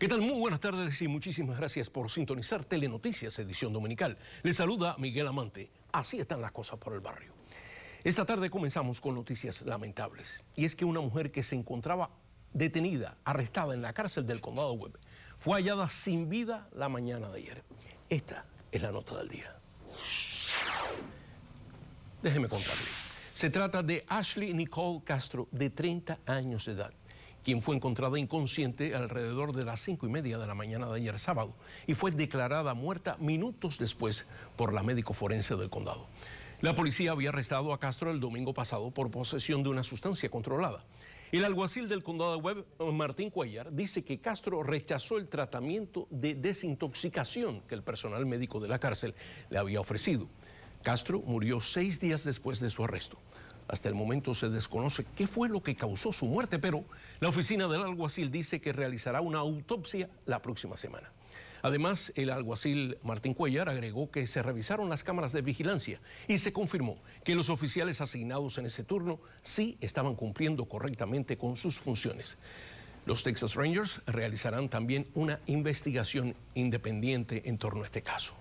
¿Qué tal? Muy buenas tardes y muchísimas gracias por sintonizar Telenoticias Edición Dominical. Les saluda Miguel Amante. Así están las cosas por el barrio. Esta tarde comenzamos con noticias lamentables. Y es que una mujer que se encontraba detenida, arrestada en la cárcel del condado Webb, fue hallada sin vida la mañana de ayer. Esta es la nota del día. Déjeme contarle. Se trata de Ashley Nicole Castro, de 30 años de edad quien fue encontrada inconsciente alrededor de las cinco y media de la mañana de ayer sábado y fue declarada muerta minutos después por la médico forense del condado. La policía había arrestado a Castro el domingo pasado por posesión de una sustancia controlada. El alguacil del condado de Webb, Martín Cuellar, dice que Castro rechazó el tratamiento de desintoxicación que el personal médico de la cárcel le había ofrecido. Castro murió seis días después de su arresto. Hasta el momento se desconoce qué fue lo que causó su muerte, pero la oficina del alguacil dice que realizará una autopsia la próxima semana. Además, el alguacil Martín Cuellar agregó que se revisaron las cámaras de vigilancia y se confirmó que los oficiales asignados en ese turno sí estaban cumpliendo correctamente con sus funciones. Los Texas Rangers realizarán también una investigación independiente en torno a este caso.